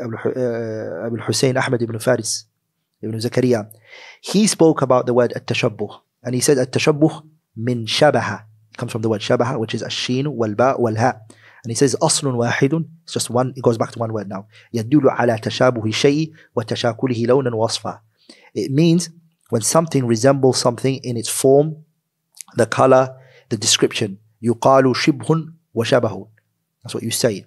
Abu Hussein Ahmed ibn Faris ibn Zakaria, he spoke about the word at-tashabbuh. And he said at-tashabbuh min shabaha. It comes from the word shabaha, which is ash-shin wal-ba wal-ha. And he says aslun wahidun. It's just one, it goes back to one word now. Yadulu ala tashabuhi shay'i wa tashakulihi lawnan wasfa. It means when something resembles something in its form, the color, the description. Yuqalu يقال wa-shabahun. That's what you say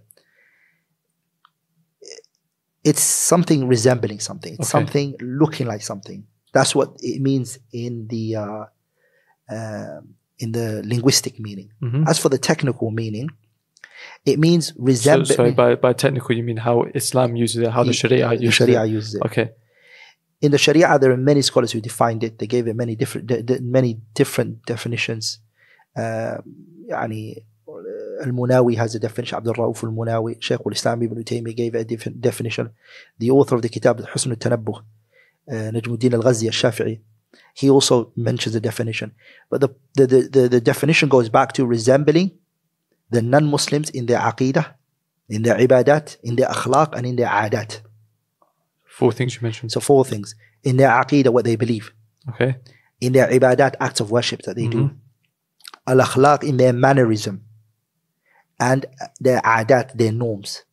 it's something resembling something. It's okay. something looking like something. That's what it means in the uh, uh, in the linguistic meaning. Mm -hmm. As for the technical meaning, it means resembling. So, sorry, by, by technical you mean how Islam uses it, how the Sharia uses the Sharia it. uses it. Okay. In the Sharia, there are many scholars who defined it. They gave it many different many different definitions. Uh, um, يعني Al-Munawi has a definition, Abdul Rauf Al-Munawi, Sheikh al-Islam Ibn Taymiyyah gave a different definition. The author of the Kitab, Husn al-Tanabbuh, Najmuddin al-Ghazi al-Shafi'i, he also mentions the definition. But the, the, the, the, definition goes back to resembling the non-Muslims in their aqidah, in their ibadat, in their akhlaq, and in their adat. Four things you mentioned. So four things. In their aqidah, what they believe. Okay. In their ibadat, acts of worship that they mm -hmm. do. Mm-hmm. Al-akhlaq, in their mannerism and their adat, their norms.